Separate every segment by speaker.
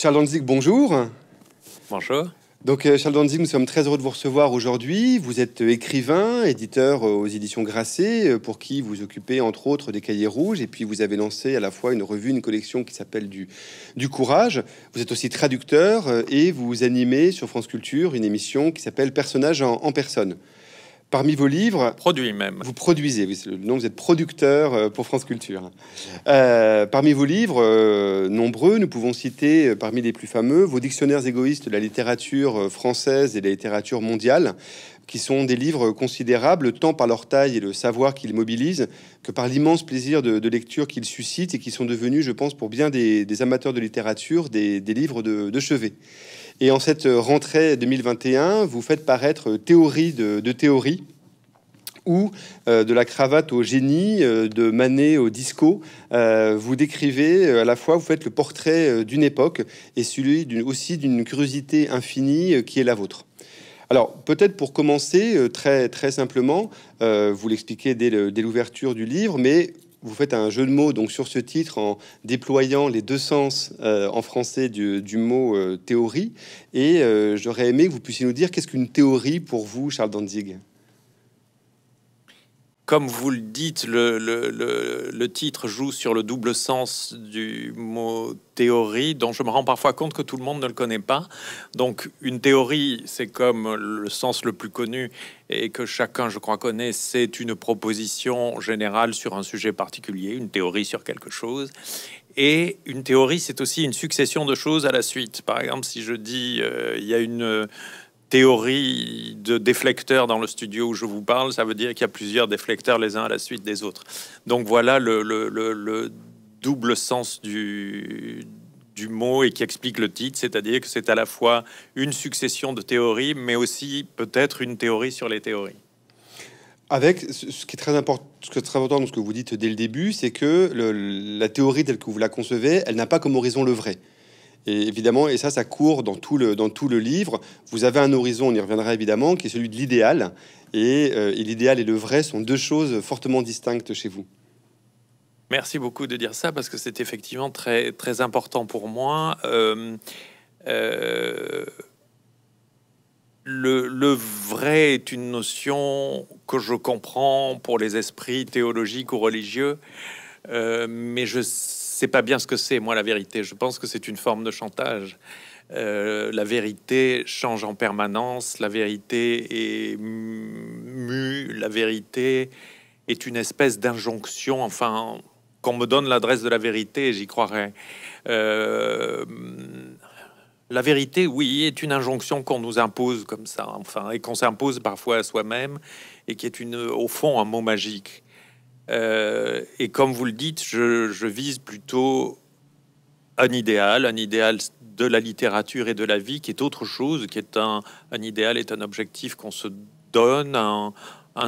Speaker 1: Charles Danzig, bonjour. Bonjour. Donc, euh, Charles Danzig, nous sommes très heureux de vous recevoir aujourd'hui. Vous êtes euh, écrivain, éditeur euh, aux éditions Grasset, pour qui vous occupez entre autres des cahiers rouges. Et puis, vous avez lancé à la fois une revue, une collection qui s'appelle du, du Courage. Vous êtes aussi traducteur et vous animez sur France Culture une émission qui s'appelle Personnages en personne. Parmi vos livres, Vous produisez, Vous êtes producteur euh, pour France Culture. Euh, parmi vos livres, euh, nombreux, nous pouvons citer parmi les plus fameux vos dictionnaires égoïstes de la littérature française et de la littérature mondiale, qui sont des livres considérables tant par leur taille et le savoir qu'ils mobilisent que par l'immense plaisir de, lecture qu'ils suscitent et qui sont devenus, je pense, pour bien des, amateurs de littérature, des, livres de chevet. Et en cette euh, rentrée 2021, vous faites paraître euh, Théorie de, théorie ou euh, de la cravate au génie, de Manet au disco. vous décrivez à la fois, vous faites le portrait d'une époque et celui aussi d'une curiosité infinie qui est la vôtre. Alors, peut-être pour commencer, très, très simplement, vous l'expliquez dès l'ouverture du livre, mais vous faites un jeu de mots donc sur ce titre en déployant les deux sens euh, en français du, mot euh, théorie. Et euh, j'aurais aimé que vous puissiez nous dire qu'est-ce qu'une théorie pour vous, Charles Danzig
Speaker 2: comme vous le dites, le, titre joue sur le double sens du mot théorie, dont je me rends parfois compte que tout le monde ne le connaît pas. Donc, une théorie, c'est comme le sens le plus connu et que chacun, je crois, connaît, c'est une proposition générale sur un sujet particulier, une théorie sur quelque chose. Et une théorie, c'est aussi une succession de choses à la suite. Par exemple, si je dis, euh, il y a une théorie de déflecteurs dans le studio où je vous parle, ça veut dire qu'il y a plusieurs déflecteurs les uns à la suite des autres. Donc voilà le, double sens du, mot et qui explique le titre, c'est-à-dire que c'est à la fois une succession de théories, mais aussi peut-être une théorie sur les théories.
Speaker 1: Avec ce qui est très important, ce très important dans ce que vous dites dès le début, c'est que la théorie telle que vous la concevez, elle n'a pas comme horizon le vrai. Et évidemment, et ça, ça court dans tout, le, dans tout le livre. Vous avez un horizon, on y reviendra évidemment, qui est celui de l'idéal. Et, euh, l'idéal et le vrai sont deux choses fortement distinctes chez vous.
Speaker 2: Merci beaucoup de dire ça parce que c'est effectivement très, très important pour moi. Euh, euh, le, le, vrai est une notion que je comprends pour les esprits théologiques ou religieux, mais je sais c'est pas bien ce que c'est, moi, la vérité. Je pense que c'est une forme de chantage. Euh, la vérité change en permanence, la vérité est mu. la vérité est une espèce d'injonction, enfin, qu'on me donne l'adresse de la vérité, j'y croirais. Euh, la vérité, oui, est une injonction qu'on nous impose comme ça, enfin, et qu'on s'impose parfois à soi-même, et qui est une, au fond un mot magique. Euh, et comme vous le dites, je, vise plutôt un idéal, un idéal de la littérature et de la vie qui est autre chose, qui est un, idéal, est un objectif qu'on se donne, un,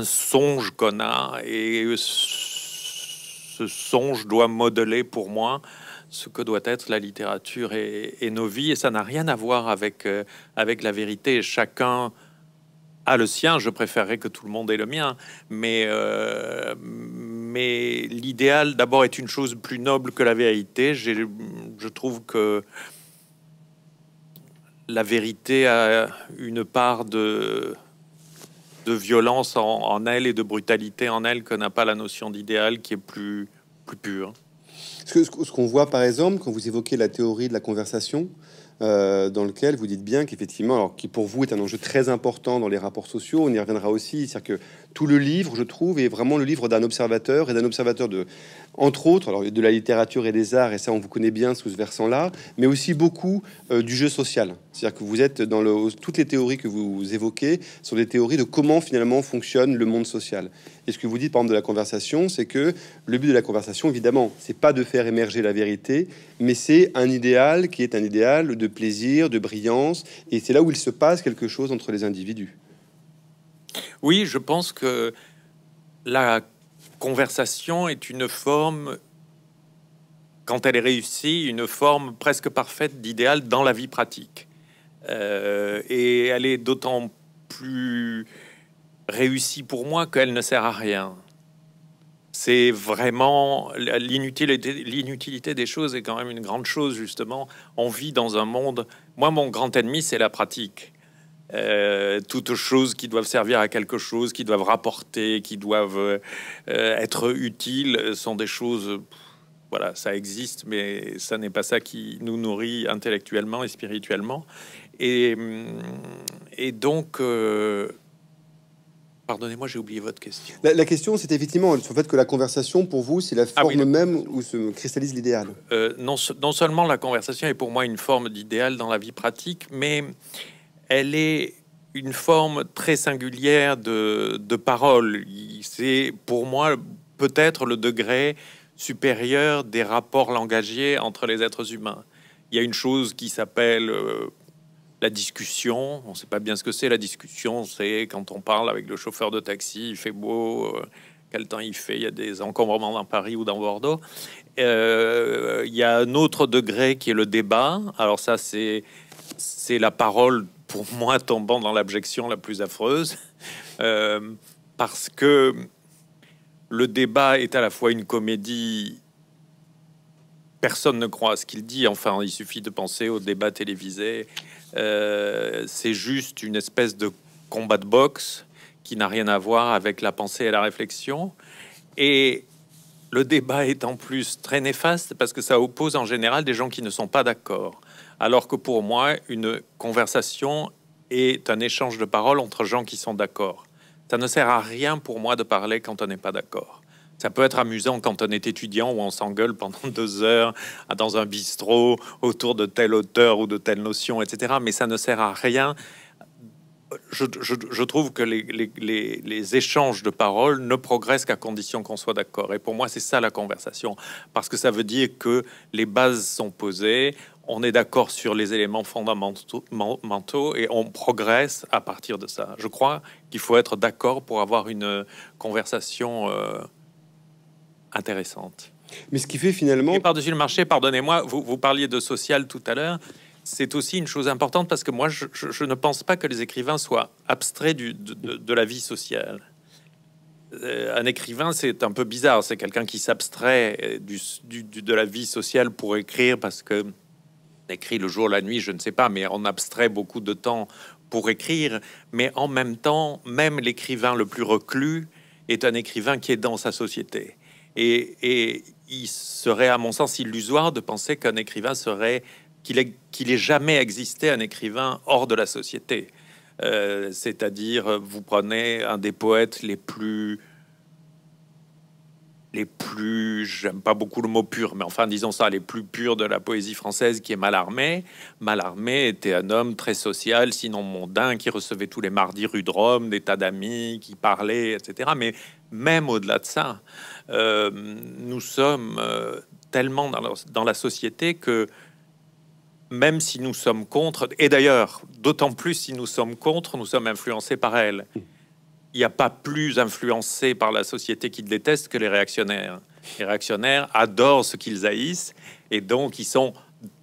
Speaker 2: songe qu'on a. Et ce songe doit modeler pour moi ce que doit être la littérature et, nos vies. Et ça n'a rien à voir avec, euh, avec la vérité. Chacun a ah, le sien. Je préférerais que tout le monde ait le mien. Mais, euh, mais l'idéal, d'abord, est une chose plus noble que la vérité. Je trouve que la vérité a une part de, violence en, elle et de brutalité en elle que n'a pas la notion d'idéal
Speaker 1: qui est plus, plus pure. Ce qu'on voit par exemple quand vous évoquez la théorie de la conversation, euh, dans lequel vous dites bien qu'effectivement, alors qui pour vous est un enjeu très important dans les rapports sociaux, on y reviendra aussi, c'est-à-dire que tout le livre, je trouve, est vraiment le livre d'un observateur et d'un observateur de, entre autres alors, de la littérature et des arts, et ça on vous connaît bien sous ce versant-là, mais aussi beaucoup euh, du jeu social. C'est-à-dire que vous êtes dans le, toutes les théories que vous évoquez sont des théories de comment finalement fonctionne le monde social. Et ce que vous dites par exemple de la conversation, c'est que le but de la conversation, évidemment, c'est pas de faire émerger la vérité, mais c'est un idéal qui est un idéal de plaisir, de brillance, et c'est là où il se passe quelque chose entre les individus.
Speaker 2: Oui, je pense que la conversation est une forme, quand elle est réussie, une forme presque parfaite d'idéal dans la vie pratique. Euh, et elle est d'autant
Speaker 1: plus
Speaker 2: réussie pour moi qu'elle ne sert à rien. C'est vraiment l'inutilité des choses est quand même une grande chose justement. On vit dans un monde. Moi, mon grand ennemi, c'est la pratique. Euh, toutes choses qui doivent servir à quelque chose, qui doivent rapporter, qui doivent euh, être utiles, sont des choses. voilà, ça existe, mais ça n'est pas ça qui nous nourrit intellectuellement et spirituellement. Et, mm, et donc. Euh, pardonnez-moi, j'ai oublié votre question.
Speaker 1: La, question, c'est effectivement sur le fait que la conversation, pour vous, c'est la ah forme même où se cristallise l'idéal.
Speaker 2: non, non, seulement la conversation est pour moi une forme d'idéal dans la vie pratique, mais elle est une forme très singulière de, parole. C'est pour moi peut-être le degré supérieur des rapports langagiers entre les êtres humains. Il y a une chose qui s'appelle euh, la discussion. On ne sait pas bien ce que c'est la discussion. C'est quand on parle avec le chauffeur de taxi, il fait beau, euh, quel temps il fait, il y a des encombrements dans Paris ou dans Bordeaux. Euh, il y a un autre degré qui est le débat. Alors ça, c'est la parole pour moi tombant dans l'abjection la plus affreuse, euh, parce que le débat est à la fois une comédie, personne ne croit à ce qu'il dit, enfin il suffit de penser au débat télévisé, euh, c'est juste une espèce de combat de boxe qui n'a rien à voir avec la pensée et la réflexion. Et le débat est en plus très néfaste parce que ça oppose en général des gens qui ne sont pas d'accord alors que pour moi, une conversation est un échange de paroles entre gens qui sont d'accord. Ça ne sert à rien pour moi de parler quand on n'est pas d'accord. Ça peut être amusant quand on est étudiant ou on s'engueule pendant deux heures dans un bistrot autour de tel auteur ou de telle notion, etc. Mais ça ne sert à rien. Je, trouve que les, les, échanges de paroles ne progressent qu'à condition qu'on soit d'accord. Et pour moi, c'est ça la conversation. Parce que ça veut dire que les bases sont posées, on est d'accord sur les éléments fondamentaux et on progresse à partir de ça. Je crois qu'il faut être d'accord pour avoir une conversation euh, intéressante.
Speaker 1: Mais ce qui fait finalement...
Speaker 2: par-dessus le marché, pardonnez-moi, vous, parliez de social tout à l'heure, c'est aussi une chose importante parce que moi, je, ne pense pas que les écrivains soient abstraits de, la vie sociale euh, un écrivain, c'est un peu bizarre. C'est quelqu'un qui s'abstrait de la vie sociale pour écrire parce que écrit le jour, la nuit, je ne sais pas, mais on abstrait beaucoup de temps pour écrire. Mais en même temps, même l'écrivain le plus reclus est un écrivain qui est dans sa société. Et, et il serait, à mon sens, illusoire de penser qu'un écrivain serait qu'il ait, jamais existé un écrivain hors de la société. Euh, c'est-à-dire, vous prenez un des poètes les plus les plus, j'aime pas beaucoup le mot pur, mais enfin disons ça, les plus purs de la poésie française, qui est Mallarmé. Mallarmé était un homme très social, sinon mondain, qui recevait tous les mardis rue de Rome des tas d'amis, qui parlait, etc. Mais même au-delà de ça, euh, nous sommes euh, tellement dans dans la, société que même si nous sommes contre, et d'ailleurs, d'autant plus si nous sommes contre, nous sommes influencés par elle il n'y a pas plus influencé par la société qu'il déteste que les réactionnaires. Les réactionnaires adorent ce qu'ils haïssent et donc ils sont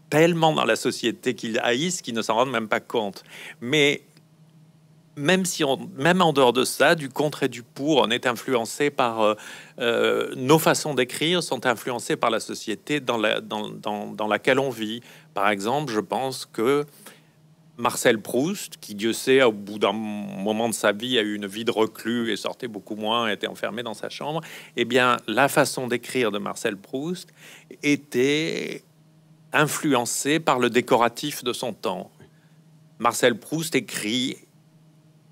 Speaker 2: tellement dans la société qu'ils haïssent qu'ils ne s'en rendent même pas compte. Mais même si même en dehors de ça, du contre et du pour, on est influencé par euh, euh, nos façons d'écrire sont influencées par la société dans, laquelle on vit. Par exemple, je pense que Marcel Proust, qui Dieu sait, au bout d'un moment de sa vie, a eu une vie de reclus et sortait beaucoup moins, était enfermé dans sa chambre, eh bien, la façon d'écrire de Marcel Proust était influencée par le décoratif de son temps. Marcel Proust écrit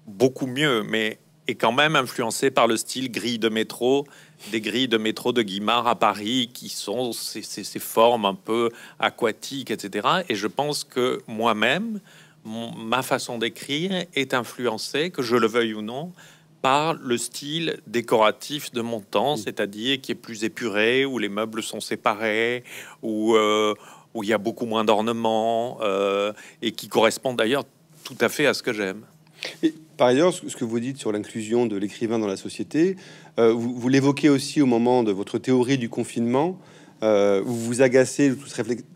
Speaker 2: beaucoup mieux, mais est quand même influencé par le style grille de métro, des grilles de métro de Guimard à Paris qui sont ces, ces formes un peu aquatiques, etc. Et je pense que moi-même, ma façon d'écrire est influencée, que je le veuille ou non, par le style décoratif de mon temps, mmh. c'est-à-dire qui est plus épuré, où les meubles sont séparés, où, euh, il y a beaucoup moins d'ornements, euh, et qui correspond d'ailleurs tout à fait à ce que j'aime.
Speaker 1: Par ailleurs, ce que vous dites sur l'inclusion de l'écrivain dans la société, euh, vous l'évoquez aussi au moment de votre théorie du confinement. Euh, vous vous agacez de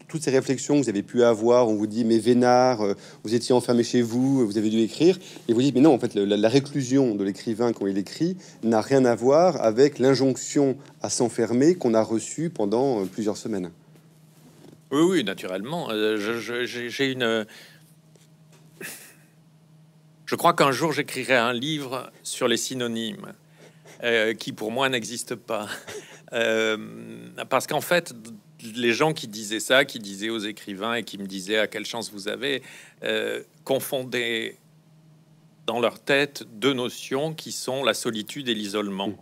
Speaker 1: toutes, ces réflexions que vous avez pu avoir. On vous dit, mais Vénard, euh, vous étiez enfermé chez vous, vous avez dû écrire. Et vous dites, mais non, en fait, la, réclusion de l'écrivain quand il écrit n'a rien à voir avec l'injonction à s'enfermer qu'on a reçue pendant euh, plusieurs semaines.
Speaker 2: Oui, oui, naturellement. J'ai une. Je crois qu'un jour j'écrirai un livre sur les synonymes, qui pour moi n'existent pas. Euh, parce qu'en fait, les gens qui disaient ça, qui disaient aux écrivains et qui me disaient à quelle chance vous avez, euh, confondaient dans leur tête deux notions qui sont la solitude et l'isolement. Mmh.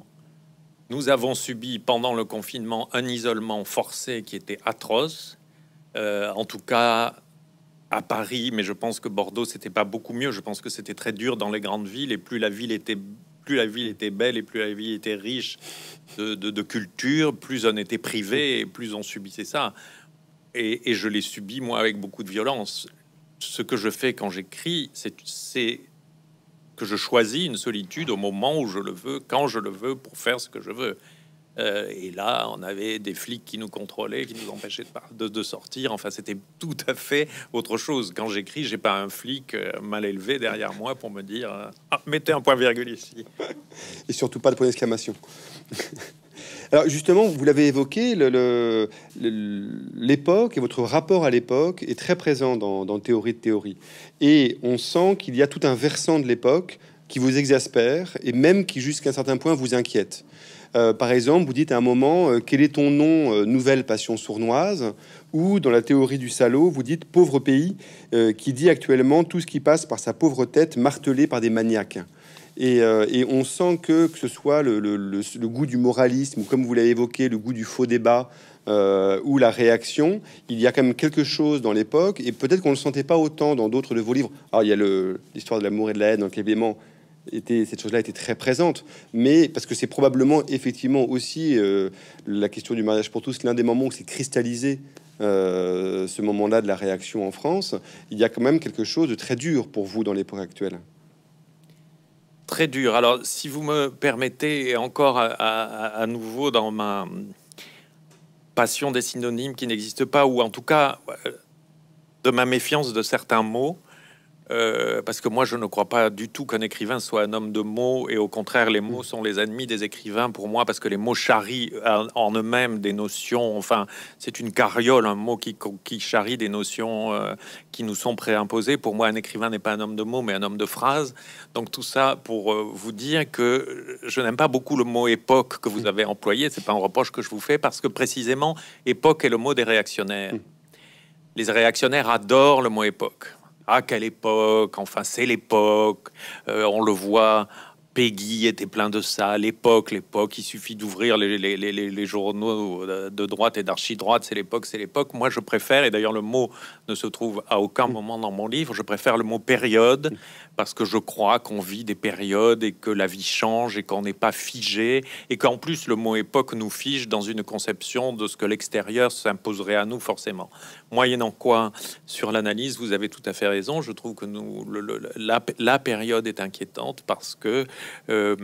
Speaker 2: Nous avons subi pendant le confinement un isolement forcé qui était atroce, euh, en tout cas à Paris, mais je pense que Bordeaux, c'était pas beaucoup mieux. Je pense que c'était très dur dans les grandes villes et plus la ville était plus la ville était belle et plus la ville était riche de, culture, plus on était privé et plus on subissait ça. Et, et je l'ai subi, moi, avec beaucoup de violence. Ce que je fais quand j'écris, c'est que je choisis une solitude au moment où je le veux, quand je le veux, pour faire ce que je veux. Euh, et là, on avait des flics qui nous contrôlaient, qui nous empêchaient de, de, sortir. Enfin, c'était tout à fait autre chose. Quand j'écris, j'ai pas un flic euh, mal élevé derrière moi pour me dire euh, ah, mettez un point virgule ici.
Speaker 1: Et surtout pas de point d'exclamation. Alors justement, vous l'avez évoqué, l'époque et votre rapport à l'époque est très présent dans, dans, Théorie de théorie. Et on sent qu'il y a tout un versant de l'époque qui vous exaspère et même qui jusqu'à un certain point vous inquiète. Euh, par exemple, vous dites à un moment, euh, quel est ton nom, euh, nouvelle passion sournoise Ou dans la théorie du salaud, vous dites pauvre pays qui dit actuellement tout ce qui passe par sa pauvre tête martelée par des maniaques. Et, on sent que, que ce soit le, goût du moralisme, ou comme vous l'avez évoqué, le goût du faux débat, ou la réaction, il y a quand même quelque chose dans l'époque, et peut-être qu'on ne le sentait pas autant dans d'autres de vos livres. Alors, ah, il y a l'histoire de l'amour et de la haine, donc évidemment, cette chose-là était très présente, mais parce que c'est probablement effectivement aussi euh, la question du mariage pour tous l'un des moments où c'est cristallisé euh, ce moment-là de la réaction en France. Il y a quand même quelque chose de très dur pour vous dans l'époque actuelle.
Speaker 2: Très dur. Alors, si vous me permettez, encore à, à nouveau dans ma passion des synonymes qui n'existent pas, ou en tout cas euh, de ma méfiance de certains mots, euh, parce que moi je ne crois pas du tout qu'un écrivain soit un homme de mots, et au contraire les mots sont les ennemis des écrivains pour moi, parce que les mots charrient euh, en eux-mêmes des notions, enfin c'est une carriole, un mot qui, qui charrie des notions euh, qui nous sont préimposées. Pour moi un écrivain n'est pas un homme de mots, mais un homme de phrases. Donc tout ça pour vous dire que je n'aime pas beaucoup le mot époque que vous avez employé, c'est pas un reproche que je vous fais, parce que précisément époque est le mot des réactionnaires. Les réactionnaires adorent le mot époque. Ah, quelle époque Enfin, c'est l'époque. Euh, on le voit Peggy était plein de ça à l'époque. L'époque, il suffit d'ouvrir les, journaux de droite et d'archi-droite. C'est l'époque, c'est l'époque. Moi, je préfère, et d'ailleurs, le mot ne se trouve à aucun mm. moment dans mon livre, je préfère le mot période mm. parce que je crois qu'on vit des périodes et que la vie change et qu'on n'est pas figé et qu'en plus, le mot époque nous fige dans une conception de ce que l'extérieur s'imposerait à nous forcément. Moyennant quoi, sur l'analyse, vous avez tout à fait raison. Je trouve que nous, la période est inquiétante parce que euh,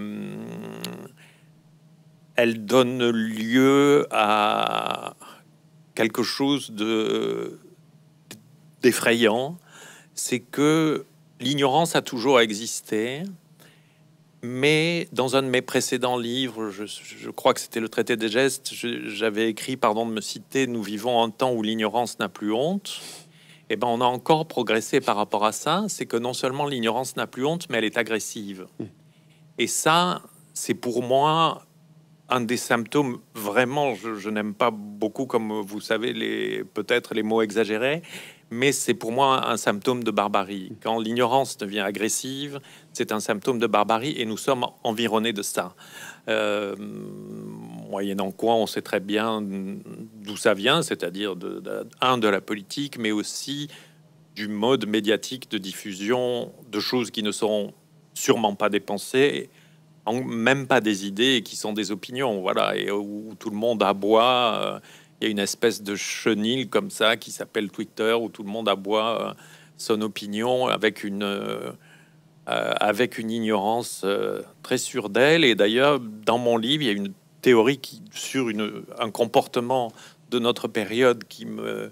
Speaker 2: elle donne lieu à quelque chose de d'effrayant, c'est que l'ignorance a toujours existé, mais dans un de mes précédents livres, je, crois que c'était le traité des gestes, j'avais écrit, pardon de me citer, nous vivons en temps où l'ignorance n'a plus honte. Eh ben, on a encore progressé par rapport à ça, c'est que non seulement l'ignorance n'a plus honte, mais elle est agressive. Mmh. Et ça, c'est pour moi un des symptômes vraiment. Je, n'aime pas beaucoup, comme vous savez, les peut-être les mots exagérés, mais c'est pour moi un symptôme de barbarie. Quand l'ignorance devient agressive, c'est un symptôme de barbarie et nous sommes environnés de ça. Euh, moyennant quoi, on sait très bien d'où ça vient, c'est-à-dire de, un de la politique, mais aussi du mode médiatique de diffusion de choses qui ne sont sûrement pas des pensées, même pas des idées, qui sont des opinions, voilà, et où, tout le monde aboie. Euh, il y a une espèce de chenille comme ça qui s'appelle Twitter, où tout le monde aboie euh, son opinion avec une... Euh, avec une ignorance très sûre d'elle. Et d'ailleurs, dans mon livre, il y a une théorie qui, sur un comportement de notre période qui me,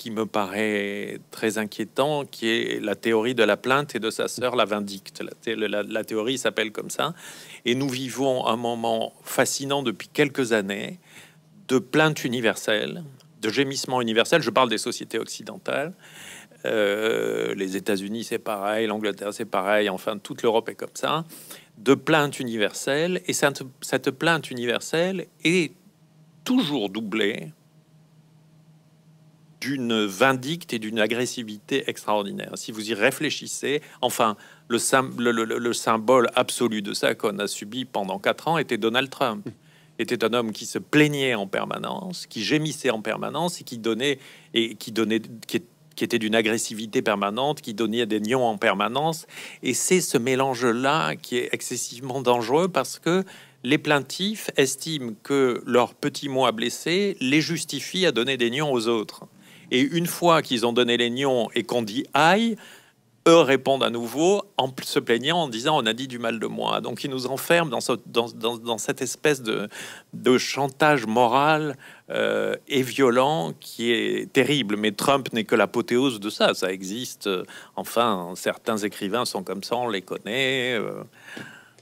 Speaker 2: qui me paraît très inquiétant, qui est la théorie de la plainte et de sa sœur, la vindicte. La, la, théorie s'appelle comme ça. Et nous vivons un moment fascinant depuis quelques années de plainte universelle, de gémissement universel. Je parle des sociétés occidentales. Euh, les États-Unis, c'est pareil, l'Angleterre, c'est pareil, enfin, toute l'Europe est comme ça, de plainte universelle. Et cette, cette plainte universelle est toujours doublée d'une vindicte et d'une agressivité extraordinaire. Si vous y réfléchissez, enfin, le, le, symbole absolu de ça qu'on a subi pendant quatre ans était Donald Trump. Était un homme qui se plaignait en permanence, qui gémissait en permanence et qui donnait et qui donnait qui, était d'une agressivité permanente, qui donnait des nions en permanence. Et c'est ce mélange-là qui est excessivement dangereux parce que les plaintifs estiment que leurs petits mots à blesser les justifie à donner des nions aux autres. Et une fois qu'ils ont donné les nions et qu'on dit aïe, eux répondent à nouveau en se plaignant en disant on a dit du mal de moi. Donc ils nous enferment dans, cette espèce de, chantage moral euh, et violent qui est terrible. Mais Trump n'est que l'apothéose de ça. Ça existe. Enfin, certains écrivains sont comme ça, on les connaît. Euh,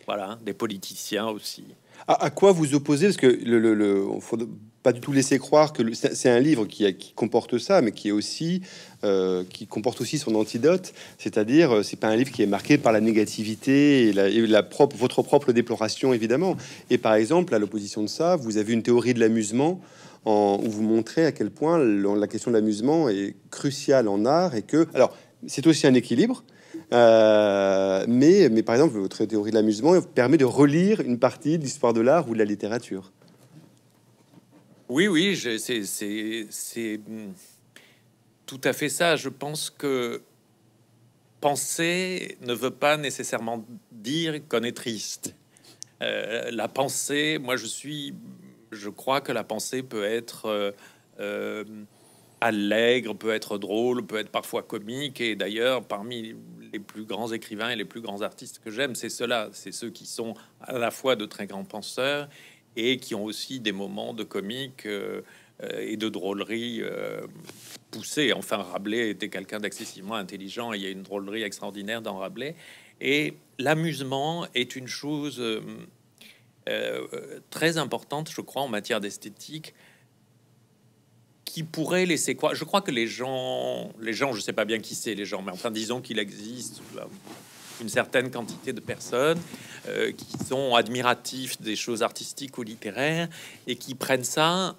Speaker 2: voilà, des politiciens aussi.
Speaker 1: À, quoi vous opposez Parce que le, faut pas du tout laisser croire que c'est un livre qui, comporte ça, mais qui est aussi euh, qui comporte aussi son antidote, c'est-à-dire euh, c'est pas un livre qui est marqué par la négativité et, la, propre, votre propre déploration évidemment. Et par exemple, à l'opposition de ça, vous avez une théorie de l'amusement en, où vous montrez à quel point la question de l'amusement est cruciale en art et que alors c'est aussi un équilibre. Euh, mais, mais par exemple, votre théorie de l'amusement permet de relire une partie de l'histoire de l'art ou de la littérature.
Speaker 2: Oui, oui, c'est mm, tout à fait ça. Je pense que penser ne veut pas nécessairement dire qu'on est triste. Euh, la pensée, moi je suis, je crois que la pensée peut être euh, allègre, peut être drôle, peut être parfois comique, et d'ailleurs parmi les plus grands écrivains et les plus grands artistes que j'aime, c'est ceux-là, c'est ceux qui sont à la fois de très grands penseurs et qui ont aussi des moments de comique euh, euh, et de drôlerie euh, poussée. Enfin, Rabelais était quelqu'un d'excessivement intelligent il y a une drôlerie extraordinaire dans Rabelais. Et l'amusement est une chose très importante, je crois, en matière d'esthétique qui pourrait laisser quoi Je crois que les gens, les gens, je sais pas bien qui c'est les gens, mais enfin disons qu'il existe euh, une certaine quantité de personnes euh, qui sont admiratifs des choses artistiques ou littéraires et qui prennent ça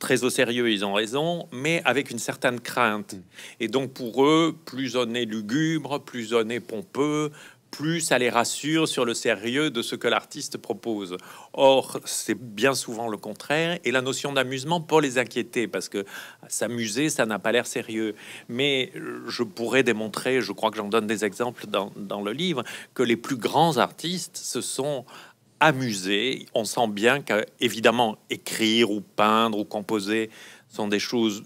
Speaker 2: très au sérieux, ils ont raison, mais avec une certaine crainte. Mm. Et donc pour eux, plus on est lugubre, plus on est pompeux, plus ça les rassure sur le sérieux de ce que l'artiste propose. Or, c'est bien souvent le contraire, et la notion d'amusement pour les inquiéter, parce que s'amuser, ça n'a pas l'air sérieux. Mais euh, je pourrais démontrer, je crois que j'en donne des exemples dans, dans le livre, que les plus grands artistes se sont amusés. On sent bien qu'évidemment, écrire ou peindre ou composer sont des choses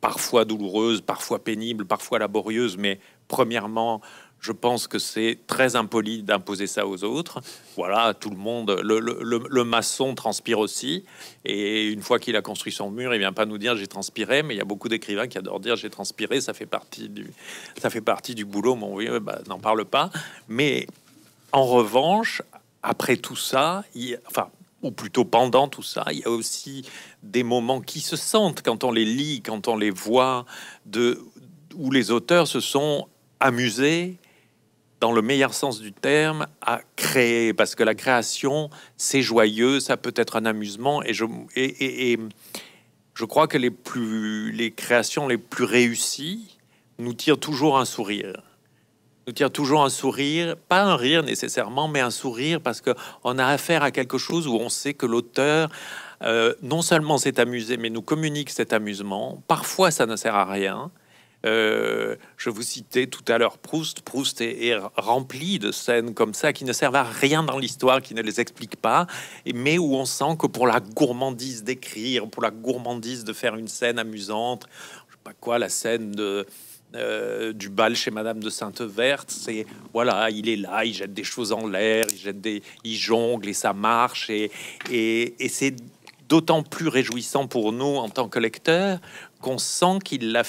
Speaker 2: parfois douloureuses, parfois pénibles, parfois laborieuses, mais premièrement, je pense que c'est très impoli d'imposer ça aux autres. Voilà, tout le monde, le, maçon transpire aussi. Et une fois qu'il a construit son mur, il vient pas nous dire j'ai transpiré, mais il y a beaucoup d'écrivains qui adorent dire j'ai transpiré, ça fait partie du, ça fait partie du boulot. Mon oui, bah, n'en parle pas. Mais en revanche, après tout ça, enfin, ou plutôt pendant tout ça, il y a aussi des moments qui se sentent quand on les lit, quand on les voit, de, où les auteurs se sont amusés, dans le meilleur sens du terme, à créer, parce que la création, c'est joyeux, ça peut être un amusement, et je, crois que les, les créations les plus réussies nous tirent toujours un sourire. Nous tirent toujours un sourire, pas un rire nécessairement, mais un sourire, parce qu'on a affaire à quelque chose où on sait que l'auteur euh, non seulement s'est amusé, mais nous communique cet amusement. Parfois, ça ne sert à rien. Euh, je vous citais tout à l'heure Proust. Proust est, rempli de scènes comme ça qui ne servent à rien dans l'histoire, qui ne les explique pas, mais où on sent que pour la gourmandise d'écrire, pour la gourmandise de faire une scène amusante, je sais pas quoi, la scène de euh, du bal chez Madame de Sainte-Verte, c'est voilà, il est là, il jette des choses en l'air, il jette des, il jongle et ça marche et, et, c'est d'autant plus réjouissant pour nous en tant que lecteurs qu'on sent qu'il l'a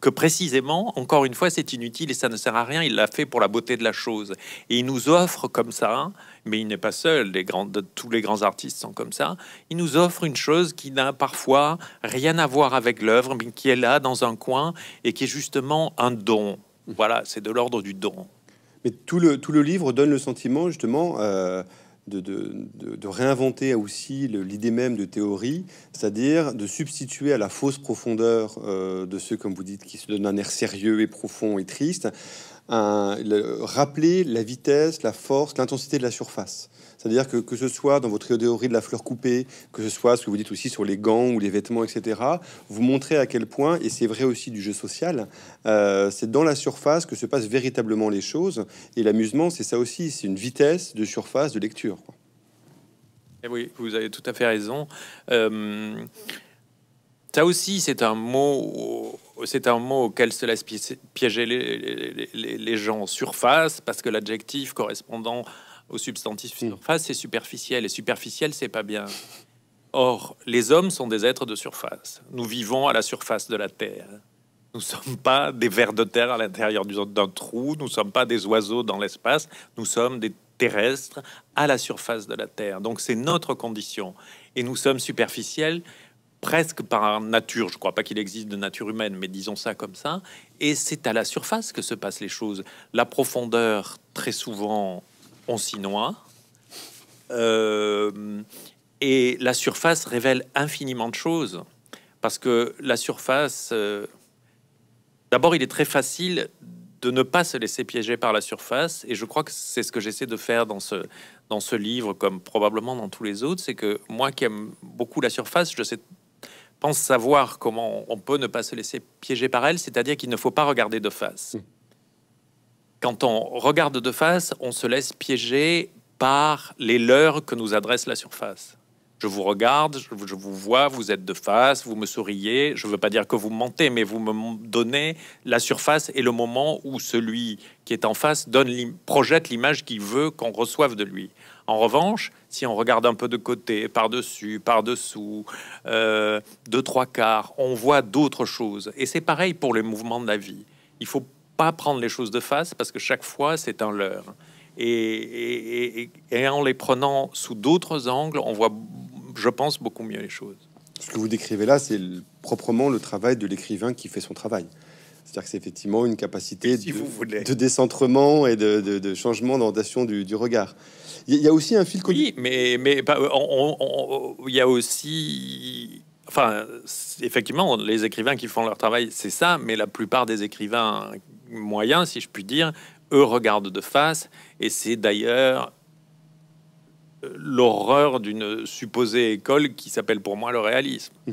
Speaker 2: que précisément, encore une fois, c'est inutile et ça ne sert à rien. Il l'a fait pour la beauté de la chose. Et il nous offre comme ça, mais il n'est pas seul, les grands, tous les grands artistes sont comme ça, il nous offre une chose qui n'a parfois rien à voir avec l'œuvre, mais qui est là dans un coin et qui est justement un don. Voilà, c'est de l'ordre du don.
Speaker 1: Mais tout le, tout le livre donne le sentiment justement... Euh, de, réinventer aussi l'idée même de théorie, c'est-à-dire de substituer à la fausse profondeur euh, de ceux, comme vous dites, qui se donnent un air sérieux et profond et triste, rappeler la vitesse, la force, l'intensité de la surface. C'est-à-dire que, que ce soit dans votre théorie de la fleur coupée, que ce soit ce que vous dites aussi sur les gants ou les vêtements, etc., vous montrez à quel point, et c'est vrai aussi du jeu social, euh, c'est dans la surface que se passent véritablement les choses. Et l'amusement, c'est ça aussi, c'est une vitesse de surface de lecture.
Speaker 2: Eh oui, vous avez tout à fait raison. Euh, ça aussi, c'est un mot c'est un mot auquel se laissent piéger les, les, gens surface, parce que l'adjectif correspondant au substantif surface, c'est superficiel. Et superficiel, c'est pas bien. Or, les hommes sont des êtres de surface. Nous vivons à la surface de la Terre. Nous ne sommes pas des vers de terre à l'intérieur d'un trou, nous ne sommes pas des oiseaux dans l'espace, nous sommes des terrestres à la surface de la Terre. Donc c'est notre condition. Et nous sommes superficiels presque par nature. Je ne crois pas qu'il existe de nature humaine, mais disons ça comme ça. Et c'est à la surface que se passent les choses. La profondeur, très souvent, on s'y noie. Euh, et la surface révèle infiniment de choses. Parce que la surface, euh, d'abord, il est très facile de ne pas se laisser piéger par la surface. Et je crois que c'est ce que j'essaie de faire dans ce, dans ce livre, comme probablement dans tous les autres. C'est que moi qui aime beaucoup la surface, je sais pense savoir comment on peut ne pas se laisser piéger par elle, c'est-à-dire qu'il ne faut pas regarder de face. Mm. Quand on regarde de face, on se laisse piéger par les leurs que nous adresse la surface. Je vous regarde, je vous vois, vous êtes de face, vous me souriez. Je ne veux pas dire que vous mentez, mais vous me donnez la surface et le moment où celui qui est en face donne projette l'image qu'il veut qu'on reçoive de lui. En revanche, si on regarde un peu de côté, par-dessus, par-dessous, euh, deux, trois quarts, on voit d'autres choses. Et c'est pareil pour les mouvements de la vie. Il faut pas prendre les choses de face parce que chaque fois, c'est un leurre. et, en les prenant sous d'autres angles, on voit, je pense, beaucoup mieux les choses.
Speaker 1: Ce que vous décrivez là, c'est proprement le travail de l'écrivain qui fait son travail. C'est-à-dire que c'est effectivement une capacité de, décentrement et de, changement d'orientation du, regard. Il y a aussi un fil Oui,
Speaker 2: mais bah, il y a aussi enfin, effectivement, les écrivains qui font leur travail, c'est ça, mais la plupart des écrivains moyens, si je puis dire, eux regardent de face, et c'est d'ailleurs euh, l'horreur d'une supposée école qui s'appelle pour moi le réalisme. Mmh.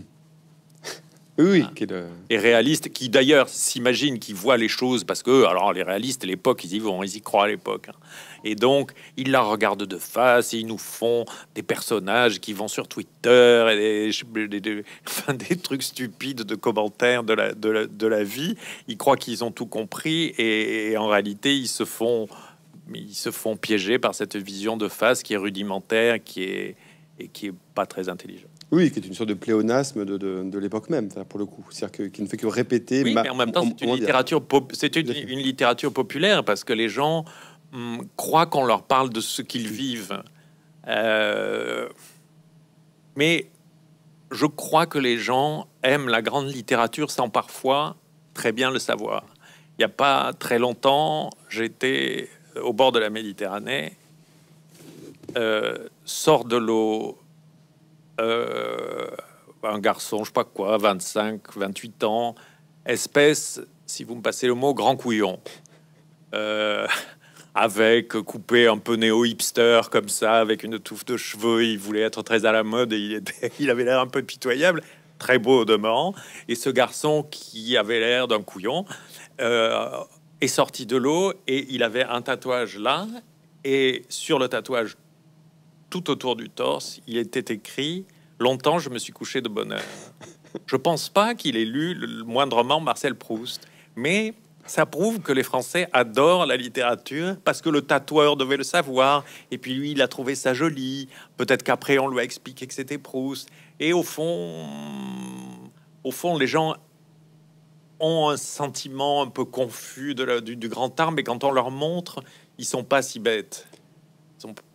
Speaker 2: Oui, ah. et réaliste, qui d'ailleurs s'imagine, qui voient les choses parce que, alors les réalistes, l'époque, ils y vont, ils y croient à l'époque. Hein. Et donc, ils la regardent de face et ils nous font des personnages qui vont sur Twitter et des, des, trucs stupides de commentaires de la, vie. Ils croient qu'ils ont tout compris et, en réalité, ils se font ils se font piéger par cette vision de face qui est rudimentaire, qui est et qui est pas très intelligente.
Speaker 1: Oui, qui est une sorte de pléonasme de, de, l'époque même, pour le coup. C'est-à-dire qui ne fait que répéter. mais en même temps, c'est une, littérature,
Speaker 2: une, littérature populaire parce que les gens hum, croient qu'on leur parle de ce qu'ils vivent. Euh, mais je crois que les gens aiment la grande littérature sans parfois très bien le savoir. Il n'y a pas très longtemps, j'étais au bord de la Méditerranée, euh, sort de l'eau euh, un garçon, je sais pas quoi, 25, 28 ans, espèce, si vous me passez le mot, grand couillon. Euh, avec coupé un peu néo-hipster comme ça, avec une touffe de cheveux, il voulait être très à la mode et il, avait l'air un peu pitoyable, très beau de Et ce garçon qui avait l'air d'un couillon euh, est sorti de l'eau et il avait un tatouage là et sur le tatouage tout autour du torse, il était écrit Longtemps, je me suis couché de bonheur. Je pense pas qu'il ait lu le moindrement Marcel Proust, mais ça prouve que les Français adorent la littérature parce que le tatoueur devait le savoir et puis lui, il a trouvé ça joli. Peut-être qu'après, on lui a expliqué que c'était Proust. Et au fond, au fond, les gens ont un sentiment un peu confus de du, grand art, mais quand on leur montre, ils sont pas si bêtes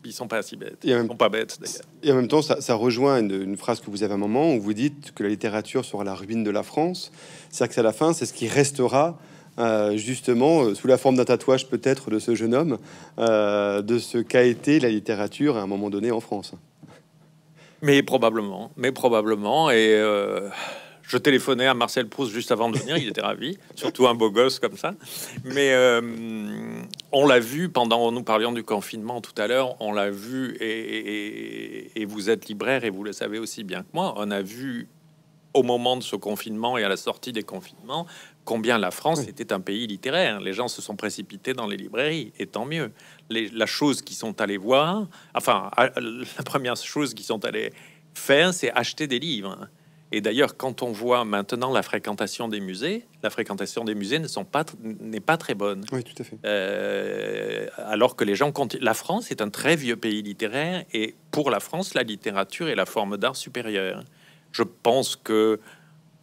Speaker 2: ils sont pas si bêtes. ils sont pas bêtes d'ailleurs.
Speaker 1: Et en même temps, ça, rejoint une, phrase que vous avez à un moment où vous dites que la littérature sera la ruine de la France. C'est-à-dire à la fin, c'est ce qui restera. Euh, justement, euh, sous la forme d'un tatouage peut-être de ce jeune homme, euh, de ce qu'a été la littérature à un moment donné en France.
Speaker 2: Mais probablement, mais probablement. Et je téléphonais à Marcel Proust juste avant de venir, il était ravi, surtout un beau gosse comme ça. Mais on l'a vu pendant, nous parlions du confinement tout à l'heure, on l'a vu, et, vous êtes libraire et vous le savez aussi bien que moi, on a vu au moment de ce confinement et à la sortie des confinements combien la France était un pays littéraire. Les gens se sont précipités dans les librairies, et tant mieux. Les, la chose qu'ils sont allés voir, enfin, la première chose qu'ils sont allés faire, c'est acheter des livres. Et d'ailleurs, quand on voit maintenant la fréquentation des musées, la fréquentation des musées n'est pas, pas très bonne. Oui, tout à fait. Euh, alors que les gens La France est un très vieux pays littéraire et pour la France, la littérature est la forme d'art supérieure. Je pense que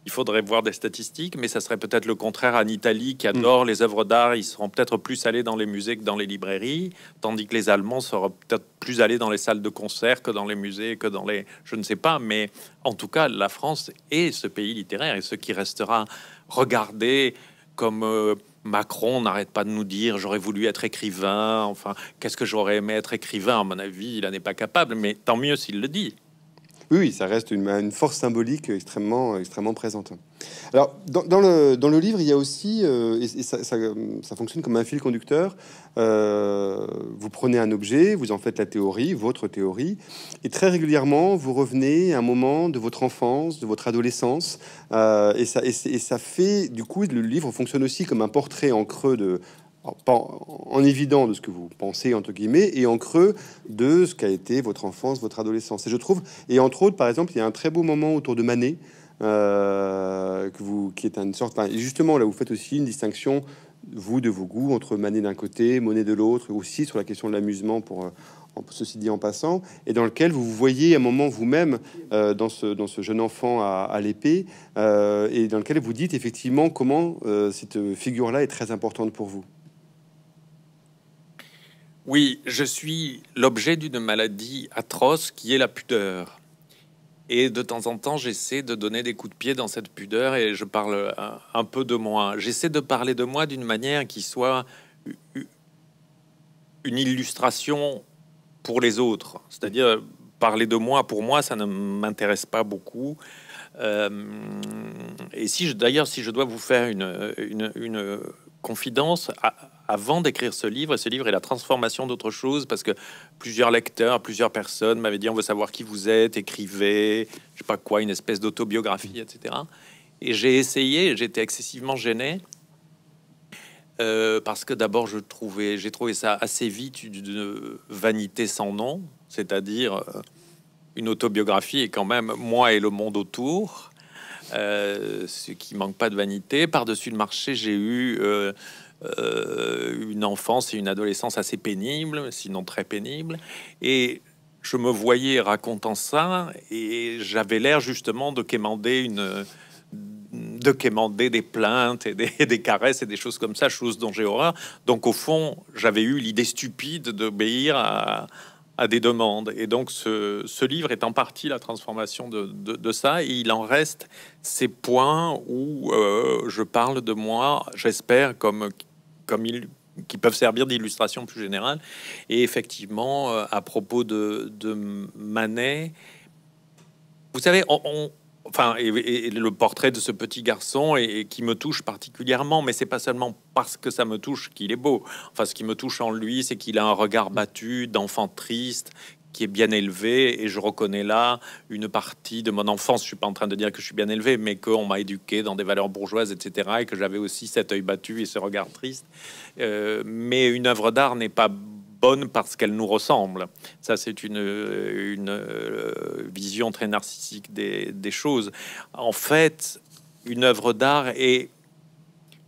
Speaker 2: il faudrait voir des statistiques, mais ça serait peut-être le contraire en Italie qui mm. adore les œuvres d'art. Ils seront peut-être plus allés dans les musées que dans les librairies, tandis que les Allemands seront peut-être plus allés dans les salles de concert que dans les musées, que dans les... Je ne sais pas, mais en tout cas, la France est ce pays littéraire et ce qui restera regardé comme... Euh, Macron n'arrête pas de nous dire j'aurais voulu être écrivain, enfin qu'est-ce que j'aurais aimé être écrivain,
Speaker 1: à mon avis il n'en est pas capable, mais tant mieux s'il le dit oui, ça reste une, force symbolique extrêmement, extrêmement présente. Alors, dans, le, dans le, livre, il y a aussi, euh, et, ça, ça, fonctionne comme un fil conducteur, euh, vous prenez un objet, vous en faites la théorie, votre théorie, et très régulièrement, vous revenez à un moment de votre enfance, de votre adolescence, euh, et, ça, et ça fait, du coup, le livre fonctionne aussi comme un portrait en creux de pas en, évident de ce que vous pensez, entre guillemets, et en creux de ce qu'a été votre enfance, votre adolescence. Et je trouve, et entre autres, par exemple, il y a un très beau moment autour de Manet, euh, que vous, qui est une sorte... justement, là, vous faites aussi une distinction, vous, de vos goûts, entre Manet d'un côté, Monet de l'autre, aussi sur la question de l'amusement pour euh, ceci dit en passant, et dans lequel vous vous voyez un moment vous-même euh, dans, ce, dans ce jeune enfant à, l'épée, et dans lequel vous dites effectivement comment cette figure-là est très importante pour vous.
Speaker 2: Oui, je suis l'objet d'une maladie atroce qui est la pudeur. Et de temps en temps, j'essaie de donner des coups de pied dans cette pudeur et je parle euh, un, peu de moi. J'essaie de parler de moi d'une manière qui soit une illustration pour les autres. C'est-à-dire, parler de moi, pour moi, ça ne m'intéresse pas beaucoup. Euh, et si d'ailleurs, si je dois vous faire une, une, une confidence, avant d'écrire ce livre. ce livre est la transformation d'autre chose parce que plusieurs lecteurs, plusieurs personnes m'avaient dit on veut savoir qui vous êtes, écrivez, je sais pas quoi, une espèce d'autobiographie, etc. Et j'ai essayé, j'étais excessivement gêné. Euh, parce que d'abord, je trouvais, j'ai trouvé ça assez vite une vanité sans nom, c'est-à-dire euh, une autobiographie et quand même moi et le monde autour. Euh, ce qui manque pas de vanité. Par-dessus le marché, j'ai eu euh, une enfance et une adolescence assez pénible, sinon très pénible. Et je me voyais racontant ça et j'avais l'air justement de quémander une de des plaintes et des, des, caresses et des choses comme ça, choses dont j'ai horreur. Donc au fond, j'avais eu l'idée stupide d'obéir à, à, des demandes. Et donc ce, ce, livre est en partie la transformation de, de, ça. Et il en reste ces points où euh, je parle de moi, j'espère, comme comme qui peuvent servir d'illustration plus générale. Et effectivement, euh, à propos de, Manet, vous savez, on, enfin, et, le portrait de ce petit garçon et, qui me touche particulièrement, mais c'est pas seulement parce que ça me touche qu'il est beau. Enfin, ce qui me touche en lui, c'est qu'il a un regard battu, d'enfant triste, qui est bien élevé et je reconnais là une partie de mon enfance. Je suis pas en train de dire que je suis bien élevé, mais qu'on m'a éduqué dans des valeurs bourgeoises, etc. et que j'avais aussi cet œil battu et ce regard triste. Euh, mais une œuvre d'art n'est pas bonne parce qu'elle nous ressemble. Ça, c'est une, euh, vision très narcissique des, des choses. En fait, une œuvre d'art est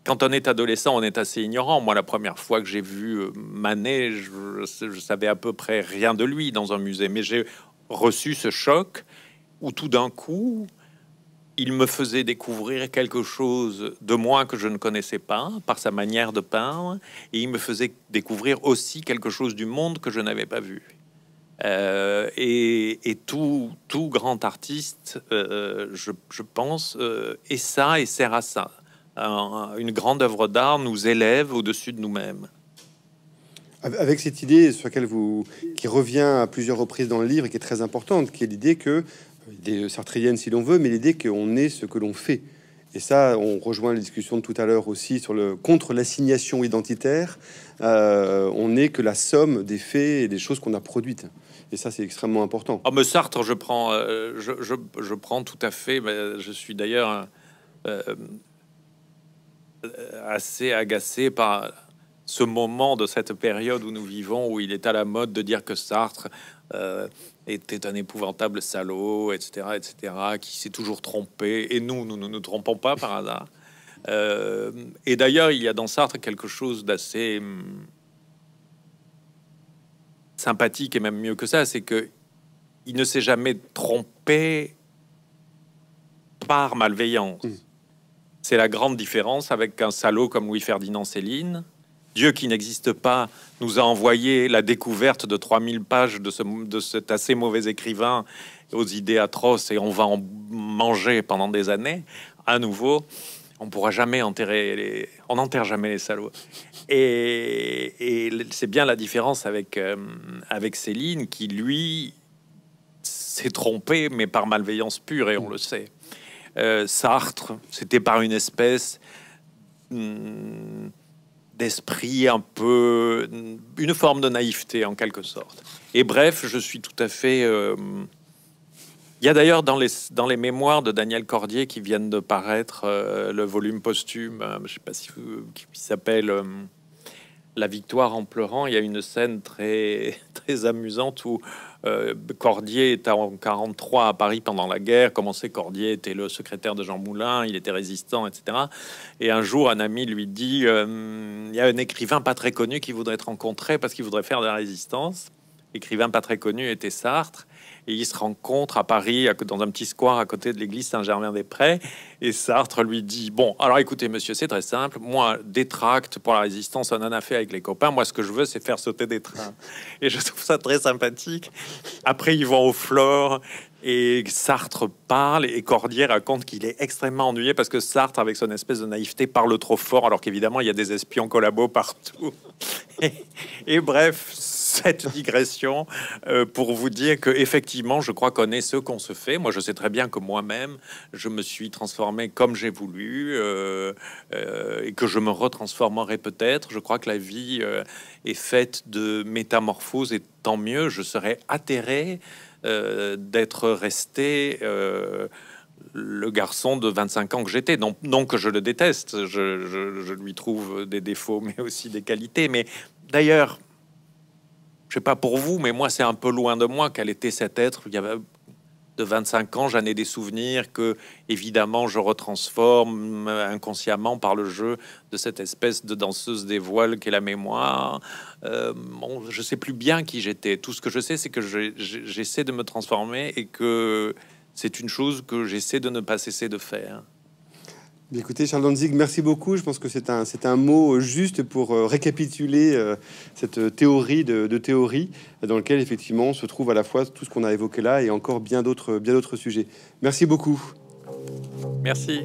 Speaker 2: quand on est adolescent, on est assez ignorant. Moi, la première fois que j'ai vu euh, Manet, je, savais à peu près rien de lui dans un musée. Mais j'ai reçu ce choc où tout d'un coup, il me faisait découvrir quelque chose de moi que je ne connaissais pas par sa manière de peindre. Et il me faisait découvrir aussi quelque chose du monde que je n'avais pas vu. Euh, et, tout, grand artiste, euh, je, pense, est ça et sert à ça une grande œuvre d'art nous élève au-dessus de nous-mêmes.
Speaker 1: Avec cette idée sur laquelle vous, qui revient à plusieurs reprises dans le livre et qui est très importante, qui est l'idée que, euh, des euh, sartrienne si l'on veut, mais l'idée qu'on est ce que l'on fait. Et ça, on rejoint la discussion de tout à l'heure aussi sur le contre l'assignation identitaire. Euh, on n'est que la somme des faits et des choses qu'on a produites. Et ça, c'est extrêmement important.
Speaker 2: Ah, mais Sartre, je prends, je, je, je, prends tout à fait. je suis d'ailleurs euh, euh, assez agacé par ce moment de cette période où nous vivons, où il est à la mode de dire que Sartre euh, était un épouvantable salaud, etc., etc., qui s'est toujours trompé. Et nous, nous ne nous, trompons pas par hasard. Euh, et d'ailleurs, il y a dans Sartre quelque chose d'assez hum, sympathique et même mieux que ça, c'est que il ne s'est jamais trompé par malveillance. Mmh. C'est la grande différence avec un salaud comme Louis-Ferdinand Céline. Dieu qui n'existe pas nous a envoyé la découverte de 3000 pages de, ce, de cet assez mauvais écrivain aux idées atroces et on va en manger pendant des années. À nouveau, on pourra jamais enterrer les... On n'enterre jamais les salauds. Et, c'est bien la différence avec, euh, avec Céline qui, lui, s'est trompé, mais par malveillance pure, et on le sait. Euh, Sartre, c'était par une espèce hmm, d'esprit un peu, hmm, une forme de naïveté en quelque sorte. Et bref, je suis tout à fait... Euh, il y a d'ailleurs dans les, dans les mémoires de Daniel Cordier qui viennent de paraître euh, le volume posthume, je sais pas si vous, qui s'appelle La victoire en pleurant. Il y a une scène très, très amusante où euh, Cordier est en 43 à Paris pendant la guerre. Comment c'est? Cordier était le secrétaire de Jean Moulin, il était résistant, etc. Et un jour, un ami lui dit euh, il y a un écrivain pas très connu qui voudrait être rencontré parce qu'il voudrait faire de la résistance. Écrivain pas très connu était Sartre et ils se rencontrent à Paris, dans un petit square à côté de l'église Saint-Germain-des-Prés. Et Sartre lui dit Bon, alors écoutez, monsieur, c'est très simple. Moi, détracte pour la résistance, on en a fait avec les copains. Moi, ce que je veux, c'est faire sauter des trains. Et je trouve ça très sympathique. Après, ils vont au flore. Et Sartre parle et Cordier raconte qu'il est extrêmement ennuyé parce que Sartre, avec son espèce de naïveté, parle trop fort alors qu'évidemment il y a des espions collabos partout. et bref, cette digression euh, pour vous dire que effectivement, je crois qu'on est ce qu'on se fait. Moi, je sais très bien que moi-même, je me suis transformé comme j'ai voulu euh, euh, et que je me retransformerai peut-être. Je crois que la vie est faite de métamorphoses et tant mieux. Je serais atterré d'être resté le garçon de 25 ans que j'étais. Donc, non, que je le déteste, je, je, lui trouve des défauts, mais aussi des qualités. Mais d'ailleurs, je sais pas pour vous, mais moi, c'est un peu loin de moi qu'elle était cet être. Il y a de 25 ans, j'en ai des souvenirs que, évidemment, je retransforme euh, inconsciemment par le jeu de cette espèce de danseuse des voiles qu'est la mémoire. Euh, je sais plus bien qui j'étais. Tout ce que je sais, c'est que j'essaie de me transformer et que c'est une chose que j'essaie de ne pas
Speaker 1: cesser de faire. Écoutez, Charles Danzig, merci beaucoup. Je pense que c'est un, un mot juste pour euh, récapituler euh, cette euh, théorie de, théorie dans laquelle, effectivement, se trouve à la fois tout ce qu'on a évoqué là et encore bien d'autres, bien d'autres sujets. Merci beaucoup. Merci.